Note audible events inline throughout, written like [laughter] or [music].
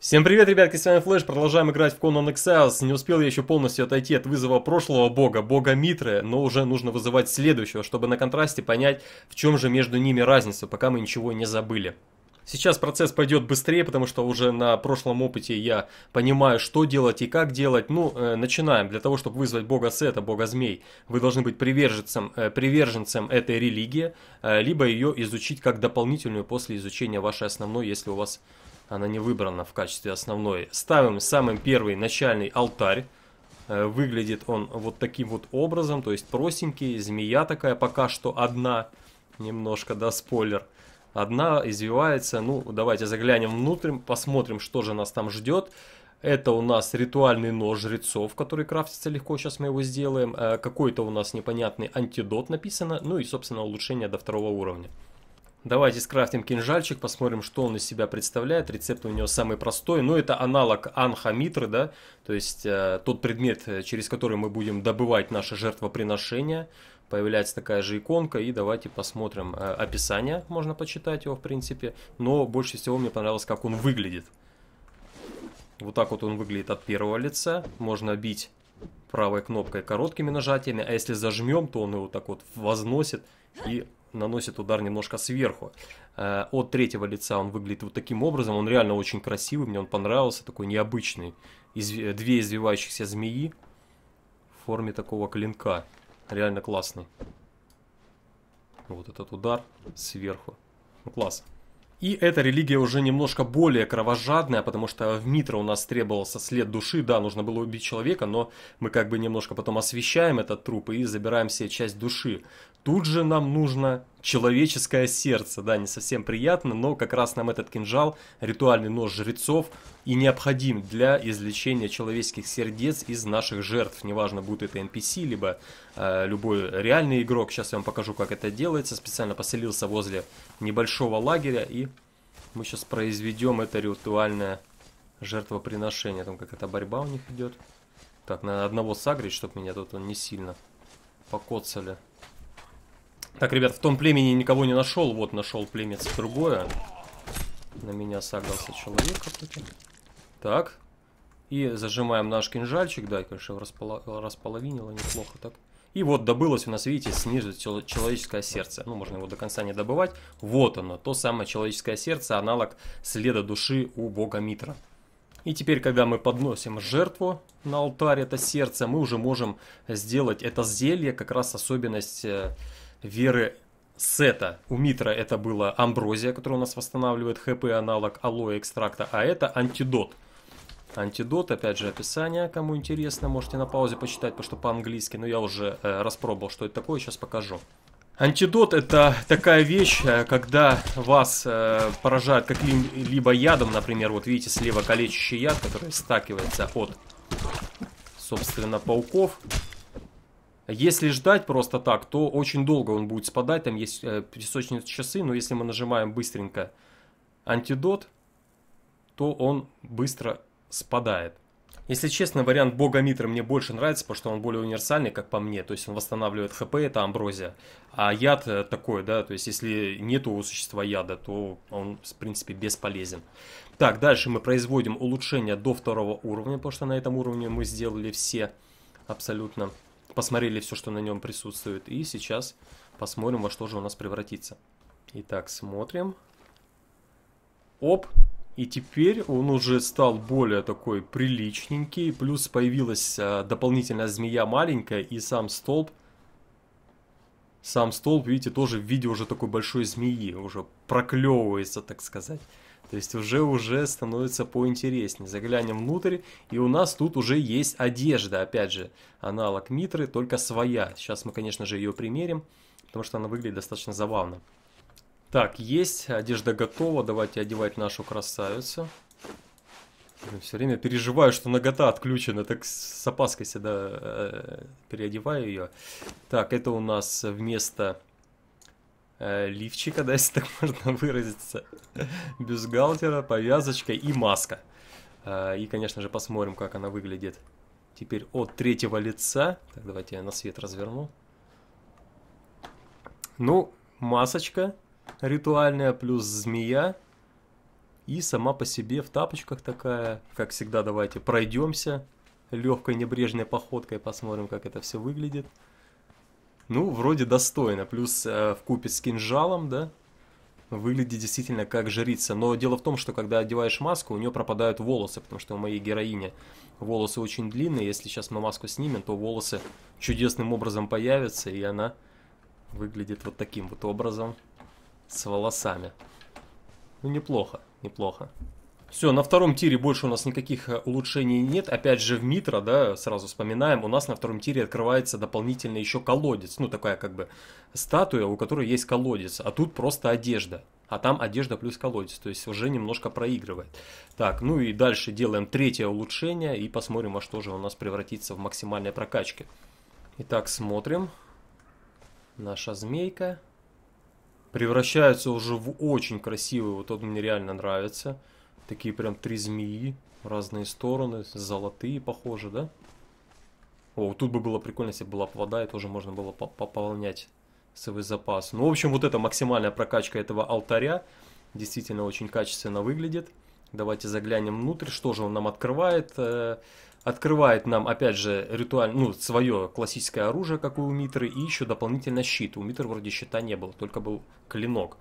Всем привет, ребятки, с вами Флэш, продолжаем играть в Conan Exiles. Не успел я еще полностью отойти от вызова прошлого бога, бога Митры, но уже нужно вызывать следующего, чтобы на контрасте понять, в чем же между ними разница, пока мы ничего не забыли. Сейчас процесс пойдет быстрее, потому что уже на прошлом опыте я понимаю, что делать и как делать. Ну, э, начинаем. Для того, чтобы вызвать бога Сета, бога змей, вы должны быть приверженцем, э, приверженцем этой религии, э, либо ее изучить как дополнительную после изучения вашей основной, если у вас она не выбрана в качестве основной. Ставим самый первый начальный алтарь. Э, выглядит он вот таким вот образом, то есть простенький, змея такая пока что одна, немножко, да, спойлер. Одна извивается, ну, давайте заглянем внутрь, посмотрим, что же нас там ждет. Это у нас ритуальный нож жрецов, который крафтится легко, сейчас мы его сделаем. Э, какой-то у нас непонятный антидот написано, ну и, собственно, улучшение до второго уровня. Давайте скрафтим кинжальчик, посмотрим, что он из себя представляет. Рецепт у него самый простой, но ну, это аналог анхамитры, да, то есть э, тот предмет, э, через который мы будем добывать наше жертвоприношение. Появляется такая же иконка, и давайте посмотрим э, описание, можно почитать его, в принципе. Но больше всего мне понравилось, как он выглядит. Вот так вот он выглядит от первого лица. Можно бить правой кнопкой короткими нажатиями, а если зажмем, то он его так вот возносит и наносит удар немножко сверху. Э, от третьего лица он выглядит вот таким образом. Он реально очень красивый, мне он понравился, такой необычный. Из, э, две извивающихся змеи в форме такого клинка. Реально классный. Вот этот удар сверху. Ну, класс. И эта религия уже немножко более кровожадная, потому что в Митро у нас требовался след души, да, нужно было убить человека, но мы как бы немножко потом освещаем этот труп и забираем себе часть души. Тут же нам нужно человеческое сердце, да, не совсем приятно, но как раз нам этот кинжал, ритуальный нож жрецов, и необходим для излечения человеческих сердец из наших жертв, неважно, будет это NPC, либо э, любой реальный игрок. Сейчас я вам покажу, как это делается. Специально поселился возле небольшого лагеря, и мы сейчас произведем это ритуальное жертвоприношение. Там как эта борьба у них идет. Так, надо одного сагрить, чтобы меня тут он не сильно покоцали. Так, ребят, в том племени никого не нашел. Вот, нашел племец другое. На меня сагался человек какой-то. Так. И зажимаем наш кинжальчик. Да, конечно, распол... располовинило неплохо так. И вот добылось у нас, видите, снизу человеческое сердце. Ну, можно его до конца не добывать. Вот оно, то самое человеческое сердце, аналог следа души у бога Митра. И теперь, когда мы подносим жертву на алтарь, это сердце, мы уже можем сделать это зелье, как раз особенность э, веры сета. У Митра это было амброзия, которая у нас восстанавливает ХП, аналог алоэ экстракта, а это антидот. Антидот, опять же, описание, кому интересно, можете на паузе почитать, потому что по-английски, но я уже э, распробовал, что это такое, сейчас покажу. Антидот это такая вещь, э, когда вас э, поражают каким-либо ядом, например, вот видите слева калечащий яд, который стакивается от, собственно, пауков. Если ждать просто так, то очень долго он будет спадать. Там есть э, песочница часы, но если мы нажимаем быстренько антидот, то он быстро спадает. Если честно, вариант бога Митра мне больше нравится, потому что он более универсальный, как по мне. То есть он восстанавливает хп, это амброзия. А яд э, такой, да, то есть если нету у существа яда, то он, в принципе, бесполезен. Так, дальше мы производим улучшение до второго уровня, потому что на этом уровне мы сделали все абсолютно посмотрели все, что на нем присутствует, и сейчас посмотрим, во что же у нас превратится. Итак, смотрим. Оп! И теперь он уже стал более такой приличненький, плюс появилась а, дополнительная змея маленькая и сам столб. Сам столб, видите, тоже в виде уже такой большой змеи, уже проклевывается, так сказать. То есть уже-уже становится поинтереснее. Заглянем внутрь, и у нас тут уже есть одежда, опять же, аналог Митры, только своя. Сейчас мы, конечно же, ее примерим, потому что она выглядит достаточно забавно. Так, есть, одежда готова, давайте одевать нашу красавицу. все время переживаю, что нагота отключена, так с опаской всегда э, переодеваю ее. Так, это у нас вместо Э, лифчика, да, [laughs] если так можно выразиться, бюстгальтера, повязочка и маска. Э, и, конечно же, посмотрим, как она выглядит теперь от третьего лица. Так, давайте я на свет разверну. Ну, масочка ритуальная, плюс змея. И сама по себе в тапочках такая. Как всегда, давайте пройдемся легкой небрежной походкой, посмотрим, как это все выглядит. Ну, вроде достойно. Плюс э, в купе с кинжалом, да, выглядит действительно как жрица. Но дело в том, что когда одеваешь маску, у нее пропадают волосы, потому что у моей героини волосы очень длинные. Если сейчас мы маску снимем, то волосы чудесным образом появятся, и она выглядит вот таким вот образом с волосами. Ну, неплохо, неплохо. Все, на втором тире больше у нас никаких э, улучшений нет. Опять же, в Митро, да, сразу вспоминаем, у нас на втором тире открывается дополнительно еще колодец. Ну, такая как бы статуя, у которой есть колодец, а тут просто одежда. А там одежда плюс колодец, то есть уже немножко проигрывает. Так, ну и дальше делаем третье улучшение и посмотрим, во что же у нас превратится в максимальной прокачке. Итак, смотрим. Наша змейка превращается уже в очень красивую, вот он мне реально нравится. Такие прям три змеи, разные стороны, золотые, похоже, да? О, тут бы было прикольно, если бы была вода, и тоже можно было пополнять свой запас. Ну, в общем, вот это максимальная прокачка этого алтаря. Действительно очень качественно выглядит. Давайте заглянем внутрь, что же он нам открывает. Э, открывает нам, опять же, ритуаль, ну, свое классическое оружие, как у Митры, и еще дополнительно щит. У Митры вроде щита не было, только был клинок.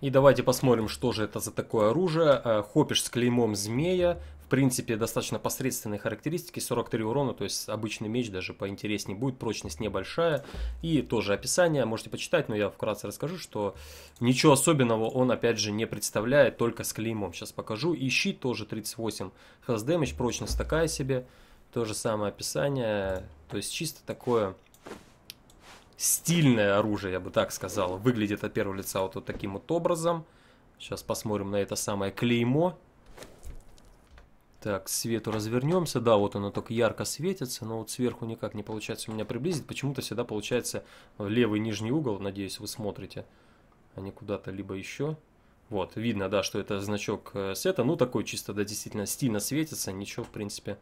И давайте посмотрим, что же это за такое оружие. Э, Хопиш с клеймом змея. В принципе, достаточно посредственные характеристики. 43 урона, то есть обычный меч даже поинтереснее будет. Прочность небольшая. И тоже описание можете почитать, но я вкратце расскажу, что ничего особенного он, опять же, не представляет. Только с клеймом сейчас покажу. И щит тоже 38 хелс дэмэдж. Прочность такая себе. То же самое описание. То есть чисто такое стильное оружие, я бы так сказал. Выглядит от первого лица вот, вот таким вот образом. Сейчас посмотрим на это самое клеймо. Так, к свету развернемся. Да, вот оно только ярко светится, но вот сверху никак не получается у меня приблизить. Почему-то всегда получается левый нижний угол, надеюсь, вы смотрите, а не куда-то либо еще. Вот, видно, да, что это значок э, света. Ну, такой чисто, да, действительно стильно светится. Ничего, в принципе,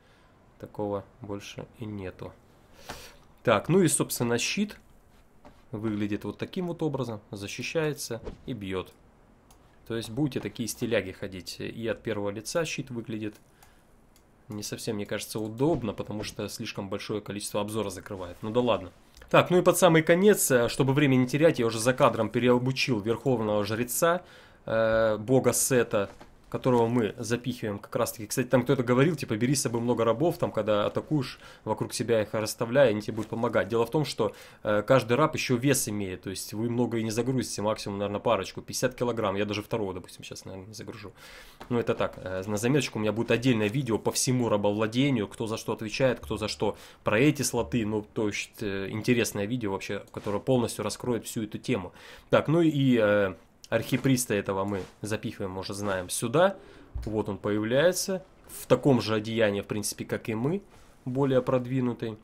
такого больше и нету. Так, ну и, собственно, щит выглядит вот таким вот образом, защищается и бьет. То есть будете такие стиляги ходить, и от первого лица щит выглядит не совсем, мне кажется, удобно, потому что слишком большое количество обзора закрывает. Ну да ладно. Так, ну и под самый конец, э, чтобы время не терять, я уже за кадром переобучил верховного жреца, э, бога Сета, которого мы запихиваем как раз таки. Кстати, там кто-то говорил, типа, бери с собой много рабов, там, когда атакуешь, вокруг себя их расставляй, они тебе будут помогать. Дело в том, что э, каждый раб еще вес имеет, то есть вы много и не загрузите, максимум, наверное, парочку, 50 килограмм, я даже второго, допустим, сейчас, наверное, не загружу. Ну, это так, э, на заметочку у меня будет отдельное видео по всему рабовладению, кто за что отвечает, кто за что, про эти слоты, ну, то есть э, интересное видео вообще, которое полностью раскроет всю эту тему. Так, ну и... Э, Архиприста этого мы запихиваем, уже знаем, сюда. Вот он появляется. В таком же одеянии, в принципе, как и мы. Более продвинутый.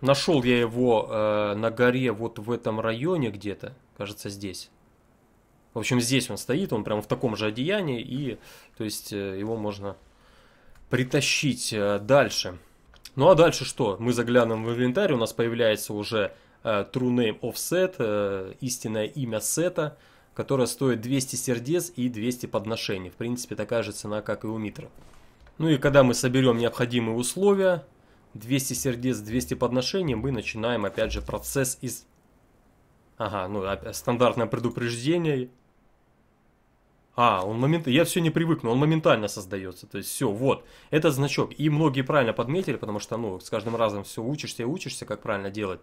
Нашел я его э, на горе вот в этом районе где-то. Кажется, здесь. В общем, здесь он стоит. Он прямо в таком же одеянии. И, то есть, э, его можно притащить э, дальше. Ну а дальше что? Мы заглянем в инвентарь. У нас появляется уже э, True Name of Set. Э, истинное имя сета. Э, которая стоит 200 сердец и 200 подношений. В принципе, такая же цена, как и у Митра. Ну и когда мы соберем необходимые условия, 200 сердец, 200 подношений, мы начинаем опять же процесс из... Ага, ну а, стандартное предупреждение, а, он момент... я все не привык, но он моментально создается. То есть все, вот, это значок. И многие правильно подметили, потому что, ну, с каждым разом все учишься и учишься, как правильно делать,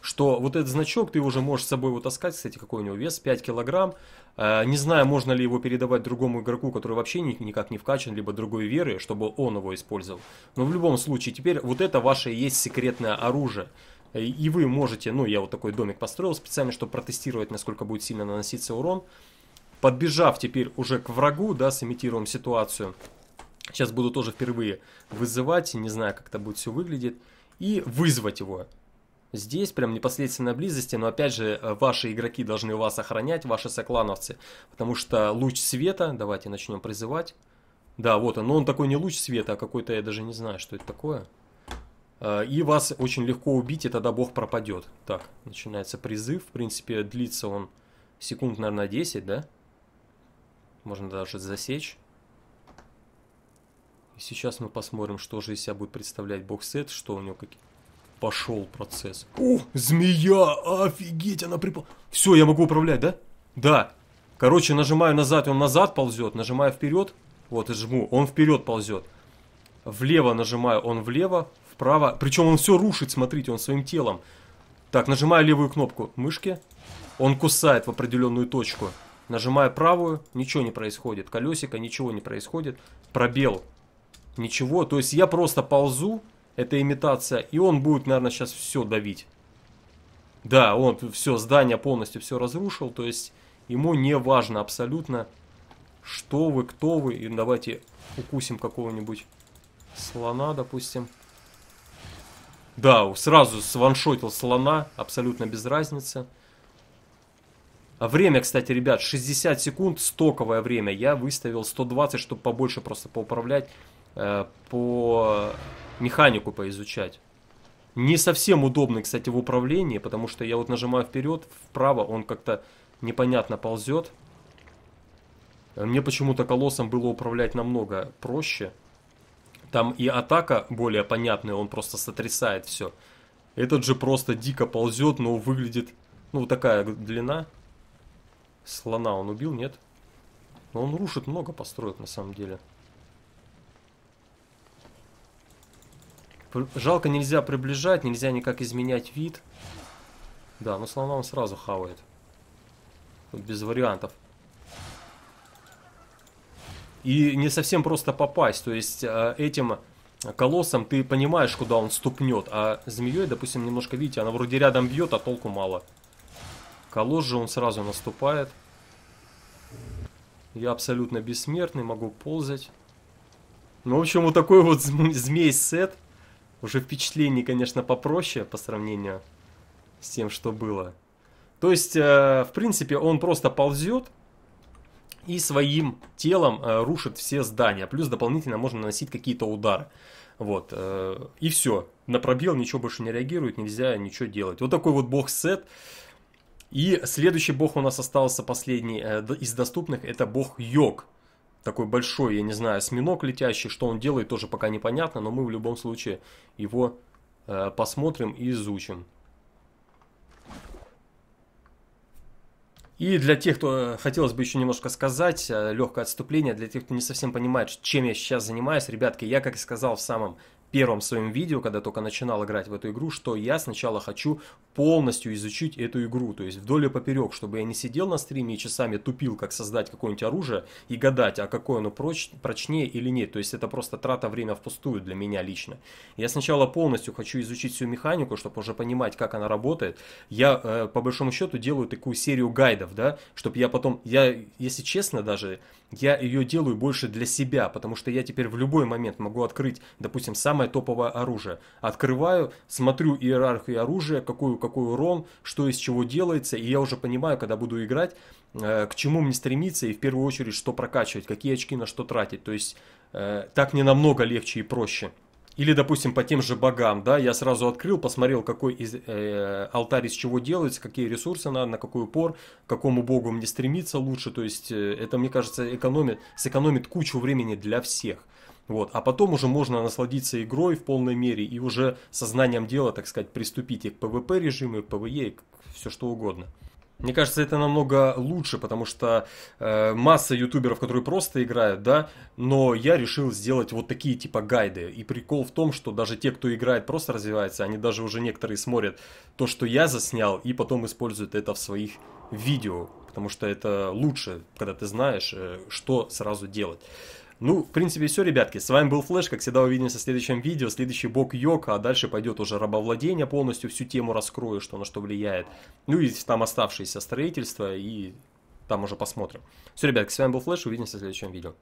что вот этот значок ты уже можешь с собой его таскать, кстати, какой у него вес, 5 килограмм. Э, не знаю, можно ли его передавать другому игроку, который вообще никак не вкачан, либо другой веры, чтобы он его использовал. Но в любом случае, теперь вот это ваше есть секретное оружие. И вы можете, ну, я вот такой домик построил специально, чтобы протестировать, насколько будет сильно наноситься урон. Подбежав теперь уже к врагу, да, сымитируем ситуацию. Сейчас буду тоже впервые вызывать, не знаю, как это будет все выглядеть. И вызвать его. Здесь прям непосредственно близости, но опять же, э, ваши игроки должны вас охранять, ваши соклановцы. Потому что луч света, давайте начнем призывать. Да, вот он, но он такой не луч света, а какой-то, я даже не знаю, что это такое. Э, и вас очень легко убить, и тогда бог пропадет. Так, начинается призыв. В принципе, длится он секунд, наверное, 10, да? Можно даже засечь. И сейчас мы посмотрим, что же из себя будет представлять боксет, что у него какие... Пошел процесс. О, змея! Офигеть, она припала. Все, я могу управлять, да? Да. Короче, нажимаю назад, он назад ползет. Нажимаю вперед. Вот, и жму. Он вперед ползет. Влево нажимаю, он влево. Вправо. Причем он все рушит, смотрите, он своим телом. Так, нажимаю левую кнопку мышки. Он кусает в определенную точку. Нажимаю правую, ничего не происходит. Колесико, ничего не происходит. Пробел, ничего. То есть я просто ползу, это имитация, и он будет, наверное, сейчас все давить. Да, он все, здание полностью все разрушил, то есть ему не важно абсолютно, что вы, кто вы. И давайте укусим какого-нибудь слона, допустим. Да, сразу сваншотил слона, абсолютно без разницы. А время, кстати, ребят, 60 секунд, стоковое время. Я выставил 120, чтобы побольше просто поуправлять, э, по механику поизучать. Не совсем удобный, кстати, в управлении, потому что я вот нажимаю вперед, вправо, он как-то непонятно ползет. Мне почему-то колоссом было управлять намного проще. Там и атака более понятная, он просто сотрясает все. Этот же просто дико ползет, но выглядит, ну, такая длина Слона он убил, нет? Но он рушит много построек на самом деле. Жалко, нельзя приближать, нельзя никак изменять вид. Да, но слона он сразу хавает. Тут без вариантов. И не совсем просто попасть. То есть а, этим колоссом ты понимаешь, куда он ступнет. А змеей, допустим, немножко, видите, она вроде рядом бьет, а толку мало. Колос же он сразу наступает. Я абсолютно бессмертный, могу ползать. Ну, в общем, вот такой вот змей-сет. Уже впечатление, конечно, попроще по сравнению с тем, что было. То есть, э, в принципе, он просто ползет и своим телом э, рушит все здания. Плюс дополнительно можно наносить какие-то удары. Вот. Э, и все. На пробел ничего больше не реагирует, нельзя ничего делать. Вот такой вот бог-сет. И следующий бог у нас остался последний э, из доступных, это бог Йог. Такой большой, я не знаю, сминок летящий, что он делает, тоже пока непонятно, но мы в любом случае его э, посмотрим и изучим. И для тех, кто э, хотелось бы еще немножко сказать, э, легкое отступление, для тех, кто не совсем понимает, чем я сейчас занимаюсь, ребятки, я, как и сказал в самом первом своем видео, когда только начинал играть в эту игру, что я сначала хочу полностью изучить эту игру, то есть вдоль и поперек, чтобы я не сидел на стриме и часами тупил, как создать какое-нибудь оружие и гадать, а какое оно проч прочнее или нет. То есть это просто трата время впустую для меня лично. Я сначала полностью хочу изучить всю механику, чтобы уже понимать, как она работает. Я, э, по большому счету, делаю такую серию гайдов, да, чтобы я потом, я, если честно даже, я ее делаю больше для себя, потому что я теперь в любой момент могу открыть, допустим, сам самое топовое оружие. Открываю, смотрю иерархию оружия, какой, какой урон, что из чего делается, и я уже понимаю, когда буду играть, э, к чему мне стремиться и в первую очередь что прокачивать, какие очки на что тратить. То есть э, так мне намного легче и проще. Или, допустим, по тем же богам, да, я сразу открыл, посмотрел, какой из, э, алтарь из чего делается, какие ресурсы надо, на какой упор, к какому богу мне стремиться лучше. То есть э, это, мне кажется, экономит, сэкономит кучу времени для всех. Вот. А потом уже можно насладиться игрой в полной мере и уже сознанием дела, так сказать, приступить и к PvP режиму, и к PvE, и к все что угодно. Мне кажется, это намного лучше, потому что э, масса ютуберов, которые просто играют, да, но я решил сделать вот такие типа гайды. И прикол в том, что даже те, кто играет, просто развивается, они даже уже некоторые смотрят то, что я заснял, и потом используют это в своих видео, потому что это лучше, когда ты знаешь, э, что сразу делать. Ну, в принципе, все, ребятки. С вами был Флэш. Как всегда, увидимся в следующем видео. Следующий бок йока, а дальше пойдет уже рабовладение полностью. Всю тему раскрою, что на что влияет. Ну и там оставшееся строительство, и там уже посмотрим. Все, ребятки, с вами был Флэш. Увидимся в следующем видео.